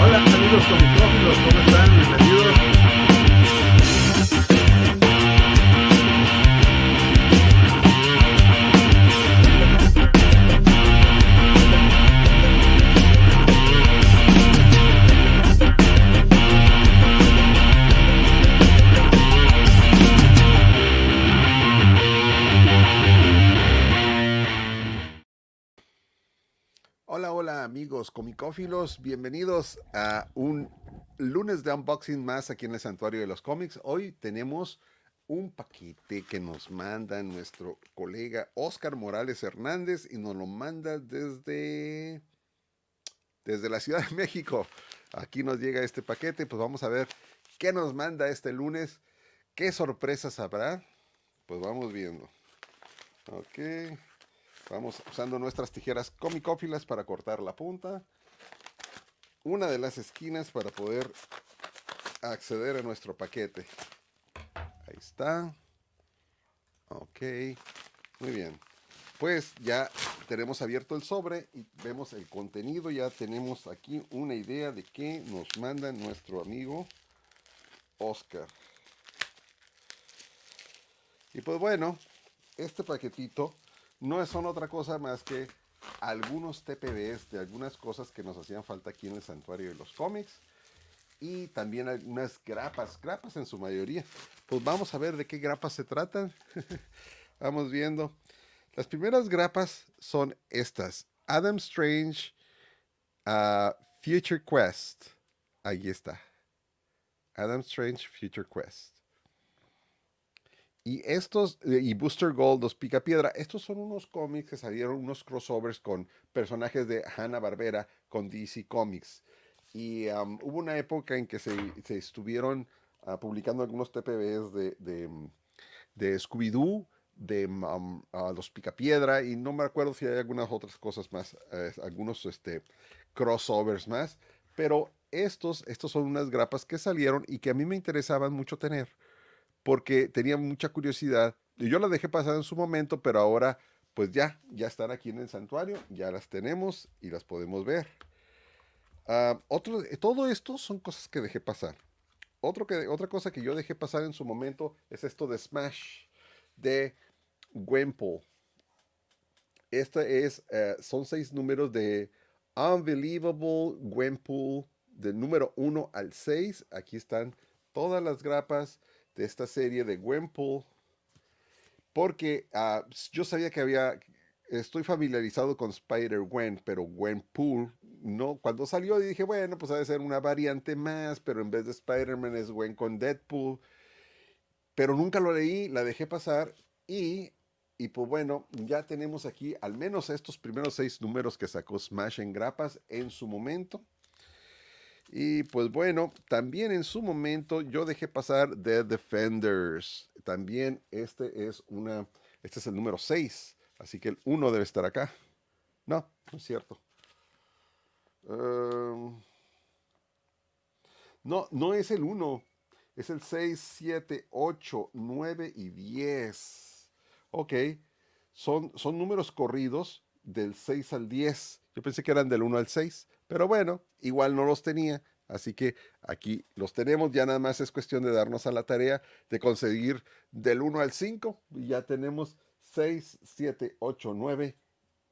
Hola amigos comitófilos, amigos. Hola, hola amigos comicófilos, bienvenidos a un lunes de unboxing más aquí en el Santuario de los Cómics. Hoy tenemos un paquete que nos manda nuestro colega Oscar Morales Hernández y nos lo manda desde, desde la Ciudad de México. Aquí nos llega este paquete, pues vamos a ver qué nos manda este lunes, qué sorpresas habrá. Pues vamos viendo. Ok. Vamos usando nuestras tijeras comicófilas para cortar la punta. Una de las esquinas para poder acceder a nuestro paquete. Ahí está. Ok. Muy bien. Pues ya tenemos abierto el sobre y vemos el contenido. Ya tenemos aquí una idea de qué nos manda nuestro amigo Oscar. Y pues bueno, este paquetito no son otra cosa más que algunos TPBs de algunas cosas que nos hacían falta aquí en el santuario de los cómics y también algunas grapas, grapas en su mayoría. Pues vamos a ver de qué grapas se tratan. vamos viendo. Las primeras grapas son estas. Adam Strange ah, Future Quest. Ahí está. Adam Strange Future Quest. Y estos, eh, y Booster Gold, los Picapiedra, estos son unos cómics que salieron, unos crossovers con personajes de Hanna-Barbera con DC Comics. Y hubo una época en que se, estuvieron ah, publicando algunos TPBs de, de, de Scooby-Doo, de los Picapiedra, y no me acuerdo si hay algunas otras cosas más, eh, algunos este, crossovers más, pero estos, estos son unas grapas que salieron y que a mí me interesaban mucho tener porque tenía mucha curiosidad. Y yo la dejé pasar en su momento, pero ahora pues ya, ya están aquí en el santuario, ya las tenemos y las podemos ver. Ah, otro, eh, todo esto son cosas que dejé pasar. Otro que, otra cosa que yo dejé pasar en su momento es esto de Smash, de Gwenpool. Esta es, eh, son seis números de Unbelievable Gwenpool, del número 1 al 6. Aquí están todas las grapas de esta serie de Gwenpool, porque ah, yo sabía que había, estoy familiarizado con Spider-Gwen, pero Gwenpool, no, cuando salió dije, bueno, pues ha de ser una variante más, pero en vez de Spider-Man es Gwen con Deadpool, pero nunca lo leí, la dejé pasar y y pues bueno, ya tenemos aquí al menos estos primeros seis números que sacó Smash en grapas en su momento. Y pues bueno, también en su momento yo dejé pasar The Defenders. También este es una, este es el número 6. Así que el 1 debe estar acá. No, no es cierto. Em, no, no es el 1. Es el 6, 7, 8, 9 y 10. Ok. Son, son números corridos del 6 al 10 yo pensé que eran del 1 al 6, pero bueno, igual no los tenía. Así que aquí los tenemos, ya nada más es cuestión de darnos a la tarea de conseguir del 1 al 5 y ya tenemos 6, 7, 8, 9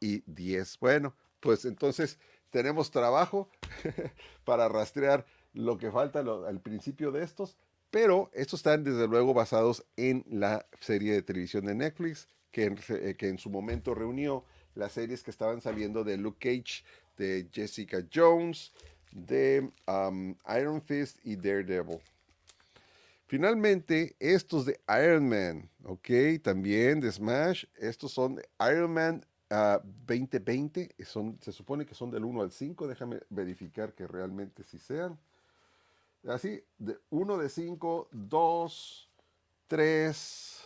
y 10. Bueno, pues entonces tenemos trabajo para rastrear lo que falta al principio de estos, pero estos están desde luego basados en la serie de televisión de Netflix que eh, que en su momento reunió las series que estaban saliendo de Luke Cage, de Jessica Jones, de um, Iron Fist y Daredevil. Finalmente, estos de Iron Man, ok, también de Smash, estos son de Iron Man 2020, ah, son, se supone que son del 1 al 5, déjame verificar que realmente sí sean. Así, de 1 de 5, 2, 3,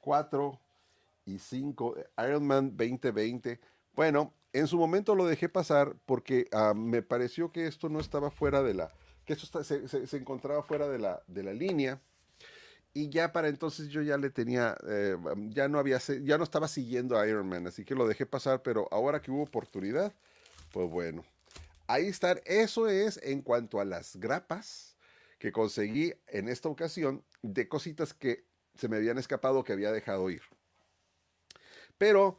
4, y 5, Iron Man 2020. Bueno, en su momento lo dejé pasar porque ah, me pareció que esto no estaba fuera de la, que esto se, encontraba fuera de la, de la línea. Y ya para entonces yo ya le tenía, eh, ya no había, ya no estaba siguiendo a Iron Man, así que lo dejé pasar, pero ahora que hubo oportunidad, pues bueno, ahí está. Eso es en cuanto a las grapas que conseguí en esta ocasión de cositas que se me habían escapado que había dejado ir. Pero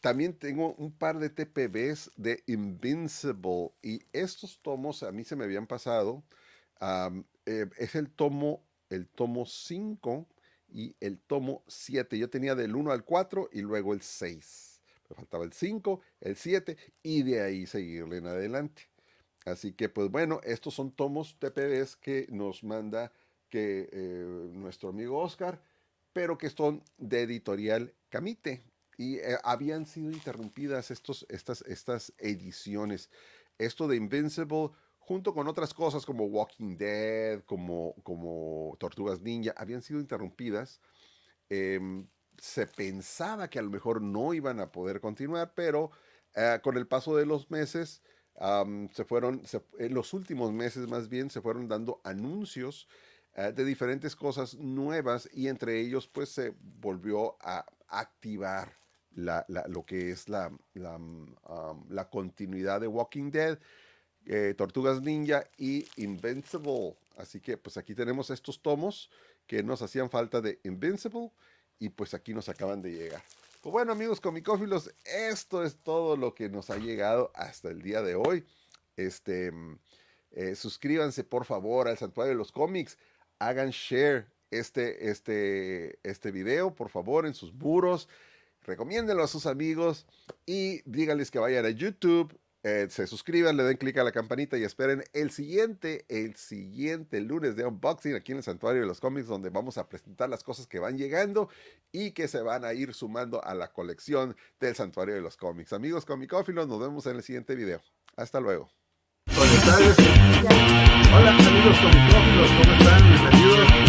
también tengo un par de TPBs de Invincible y estos tomos a mí se me habían pasado. Eh, es el tomo, el tomo 5 y el tomo 7. Yo tenía del 1 al 4 y luego el 6. Me faltaba el 5, el 7 y de ahí seguirle en adelante. Así que pues bueno, estos son tomos TPBs que nos manda que eh, nuestro amigo Oscar, pero que son de editorial Camite, eh, habían sido interrumpidas estas, estas ediciones. Esto de Invincible, junto con otras cosas como Walking Dead, como, como Tortugas Ninja, habían sido interrumpidas. Em, se pensaba que a lo mejor no iban a poder continuar, pero eh, con el paso de los meses, se fueron, en los últimos meses más bien, se fueron dando anuncios eh, de diferentes cosas nuevas y entre ellos pues se volvió a activar lo que es la, la, continuidad de Walking Dead, eh, Tortugas Ninja y Invincible. Así que pues aquí tenemos estos tomos que nos hacían falta de Invincible y pues aquí nos acaban de llegar. Pues, bueno amigos comicófilos, esto es todo lo que nos ha llegado hasta el día de hoy. Este, mm, eh, suscríbanse por favor al Santuario de los Cómics, hagan share este, este, este video por favor en sus muros recomiéndenlo a sus amigos y díganles que vayan a YouTube, eh, se suscriban, le den clic a la campanita y esperen el siguiente, el siguiente lunes de unboxing aquí en el Santuario de los Cómics, donde vamos a presentar las cosas que van llegando y que se van a ir sumando a la colección del Santuario de los Cómics. Amigos comicófilos, nos vemos en el siguiente video. Hasta luego. Hola amigos están?